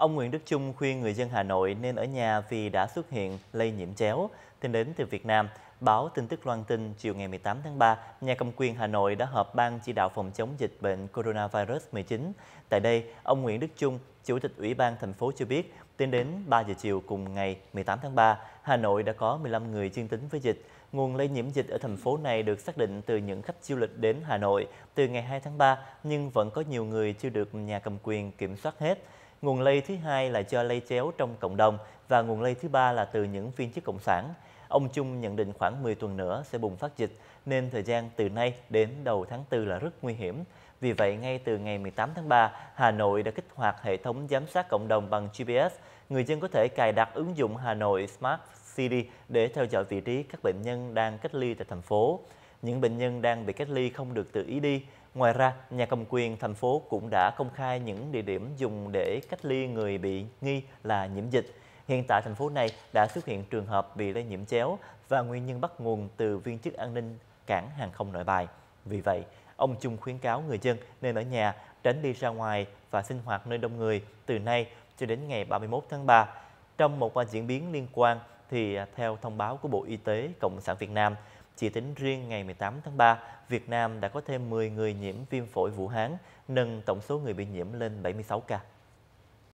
Ông Nguyễn Đức Trung khuyên người dân Hà Nội nên ở nhà vì đã xuất hiện lây nhiễm chéo. Tin đến từ Việt Nam, báo tin tức loan tin chiều ngày 18 tháng 3, nhà cầm quyền Hà Nội đã họp ban chỉ đạo phòng chống dịch bệnh coronavirus 19. Tại đây, ông Nguyễn Đức Trung, Chủ tịch Ủy ban thành phố cho biết, tính đến 3 giờ chiều cùng ngày 18 tháng 3, Hà Nội đã có 15 người dương tính với dịch. Nguồn lây nhiễm dịch ở thành phố này được xác định từ những khách du lịch đến Hà Nội từ ngày 2 tháng 3, nhưng vẫn có nhiều người chưa được nhà cầm quyền kiểm soát hết. Nguồn lây thứ hai là do lây chéo trong cộng đồng và nguồn lây thứ ba là từ những viên chức cộng sản. Ông Trung nhận định khoảng 10 tuần nữa sẽ bùng phát dịch nên thời gian từ nay đến đầu tháng 4 là rất nguy hiểm. Vì vậy, ngay từ ngày 18 tháng 3, Hà Nội đã kích hoạt hệ thống giám sát cộng đồng bằng GPS. Người dân có thể cài đặt ứng dụng Hà Nội Smart City để theo dõi vị trí các bệnh nhân đang cách ly tại thành phố. Những bệnh nhân đang bị cách ly không được tự ý đi Ngoài ra, nhà cầm quyền thành phố cũng đã công khai những địa điểm dùng để cách ly người bị nghi là nhiễm dịch. Hiện tại thành phố này đã xuất hiện trường hợp bị lây nhiễm chéo và nguyên nhân bắt nguồn từ viên chức an ninh cảng hàng không nội bài. Vì vậy, ông Trung khuyến cáo người dân nên ở nhà, tránh đi ra ngoài và sinh hoạt nơi đông người từ nay cho đến ngày 31 tháng 3. Trong một diễn biến liên quan thì à, theo thông báo của Bộ Y tế Cộng sản Việt Nam, chỉ tính riêng ngày 18 tháng 3, Việt Nam đã có thêm 10 người nhiễm viêm phổi Vũ Hán, nâng tổng số người bị nhiễm lên 76 ca.